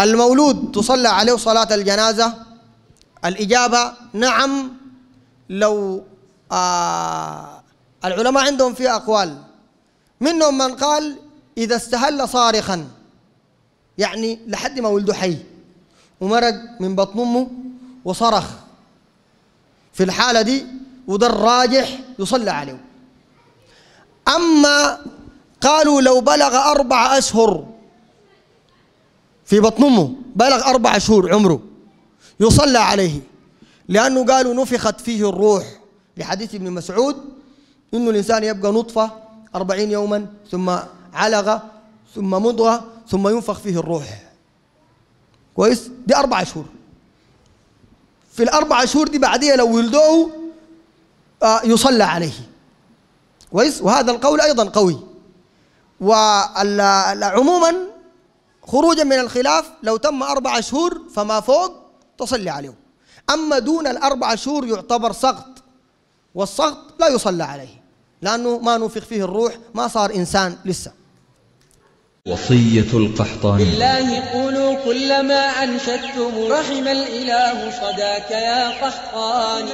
المولود تصلى عليه صلاة الجنازة الإجابة نعم لو آه العلماء عندهم في أقوال منهم من قال إذا استهل صارخا يعني لحد ما ولده حي ومرق من بطن أمه وصرخ في الحالة دي وده الراجح يصلى عليه أما قالوا لو بلغ أربع أشهر في بطن امه بلغ اربع شهور عمره يصلى عليه لانه قالوا نفخت فيه الروح لحديث ابن مسعود انه الانسان يبقى نطفه أربعين يوما ثم علغه ثم مضغه ثم ينفخ فيه الروح كويس دي اربع شهور في الاربع شهور دي بعديها لو ولدوه آه، يصلى عليه كويس وهذا القول ايضا قوي وعموما خروجا من الخلاف لو تم أربع شهور فما فوق تصلي عليه أما دون الأربع شهور يعتبر سقط والسقط لا يصلى عليه لأنه ما نفخ فيه الروح ما صار إنسان لسه وصية القحطاني بالله قولوا كلما أنشدتم رحم الإله صداك يا قحطاني